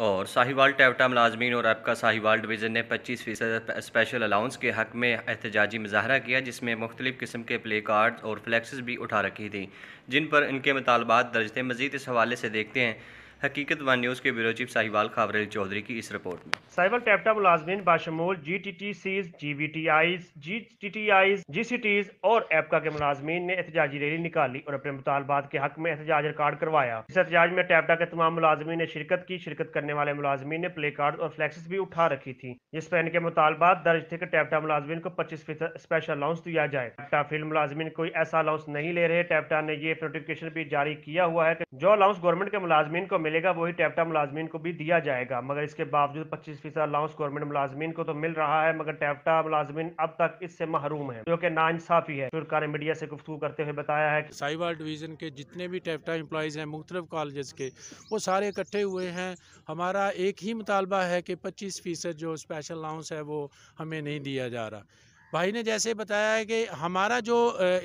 और साहिवाल टैवटा मलाजमीन और आपका साहिवाल डिवीज़न ने पच्चीस फ़ीसद स्पेशल अलाउंस के हक़ में एहतजाजी मुजाहरा किया जिसमें मुख्तलिफ़ किस्म के प्ले कार्ड और फ्लैक्स भी उठा रखी थी जिन पर इनके मुतालबात दर्ज थे मज़ीद इस हवाले से देखते हैं हकीकत वन न्यूज़ के ब्यूरो चीफ साहिवाल खावरेल चौधरी की इस रिपोर्ट में साइबर टैपटा मुलाजमीन बाशमूल G T T C G V T I G T T I G C Ts और एपका के मुलाजमीन ने एहतजाजी रैली निकाली और अपने मुतालबात के हक में एहतजाज रिकॉर्ड करवाया इस एहतजाज में टैपटा के तमाम मुलाजमीन ने शिरकत की शिरकत करने वाले मुलाजमीन ने प्ले कार्ड और फ्लैक्स भी उठा रखी थी जिस पर इनके मुतालबात दर्ज थे कि टैपटा मुलाजमीन को पच्चीस फीसद स्पेशल अलाउंस दिया जाए टैपटा फील्ड मुलाजमीन कोई ऐसा अलाउंस नहीं ले रहे टैपटा ने ये नोटिफिकेशन भी जारी किया हुआ है की जो अलाउंस गवर्नमेंट के मुलाजमीन को मिले मिलेगा वही टैपटा मुलाजमीन को भी दिया जाएगा मगर इसके बावजूद पच्चीस फीसद अलाउंस गवर्नमेंट मुलाजमीन को तो मिल रहा है मगर टैपटा मुलाजमीन अब तक इससे महरूम है जो कि नाइंसाफी है सरकार ने मीडिया से गुफ्तू करते हुए बताया है साइबर डिवीजन के जितने भी टैपटा एम्प्लॉज हैं मुख्तलिफ कॉलेज के वो सारे इकट्ठे हुए हैं हमारा एक ही मुतालबा है कि पच्चीस फीसद जो स्पेशल अलाउंस है वो हमें नहीं दिया जा रहा भाई ने जैसे बताया है कि हमारा जो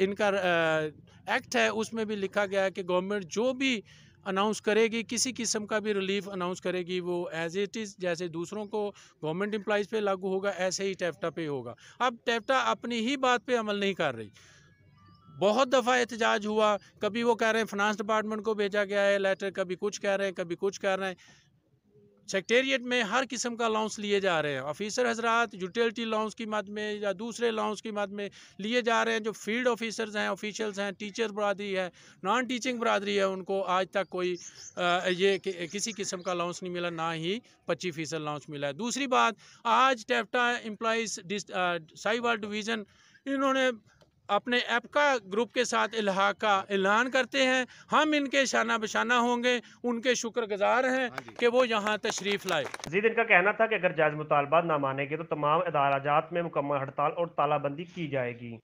इनका एक्ट है उसमें भी लिखा गया है कि गवर्नमेंट जो भी अनाउंस करेगी किसी किस्म का भी रिलीफ अनाउंस करेगी वो एज इट इज़ जैसे दूसरों को गवर्नमेंट एम्प्लॉज़ पे लागू होगा ऐसे ही टैप्टा पे होगा अब टैप्टा अपनी ही बात पे अमल नहीं कर रही बहुत दफ़ा एहतजाज हुआ कभी वो कह रहे हैं फिनांस डिपार्टमेंट को भेजा गया है लेटर कभी कुछ कह रहे हैं कभी कुछ कह रहे हैं सेक्टेरिएट में हर किस्म का लॉन्स लिए जा रहे हैं ऑफिसर हजरात यूटिलिटी लॉन्स की मद में या दूसरे लॉन्स की मद में लिए जा रहे हैं जो फील्ड ऑफिसर्स हैं ऑफिशल्स हैं टीचर बरदरी है नॉन टीचिंग बरदरी है उनको आज तक कोई आ, ये कि, किसी किस्म का लॉन्स नहीं मिला ना ही पच्चीस फीसद लॉन्स मिला है दूसरी बात आज टेफ्टा एम्प्लॉज साइबर डिवीज़न इन्होंने अपने एपका ग्रुप के साथ इलाहा का ऐलान करते हैं हम इनके शाना बशाना होंगे उनके शुक्रगुजार हैं हाँ कि वो यहाँ तशरीफ लाए जीद इनका कहना था कि अगर जायज़ मुतालबात ना मानेंगे तो तमाम अदालत में मुकम्मल हड़ताल और तालाबंदी की जाएगी